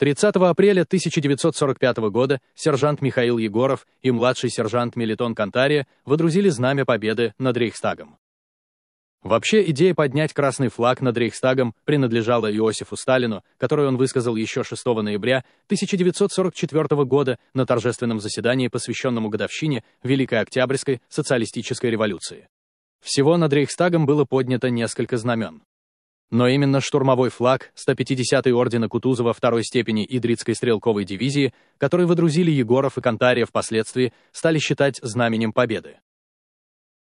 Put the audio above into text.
30 апреля 1945 года сержант Михаил Егоров и младший сержант Мелитон Кантария водрузили Знамя Победы над Рейхстагом. Вообще идея поднять красный флаг над Рейхстагом принадлежала Иосифу Сталину, который он высказал еще 6 ноября 1944 года на торжественном заседании, посвященном годовщине Великой Октябрьской социалистической революции. Всего над Рейхстагом было поднято несколько знамен но именно штурмовой флаг 150-й ордена Кутузова второй степени Идритской стрелковой дивизии, который водрузили Егоров и Кантария впоследствии, стали считать знаменем победы.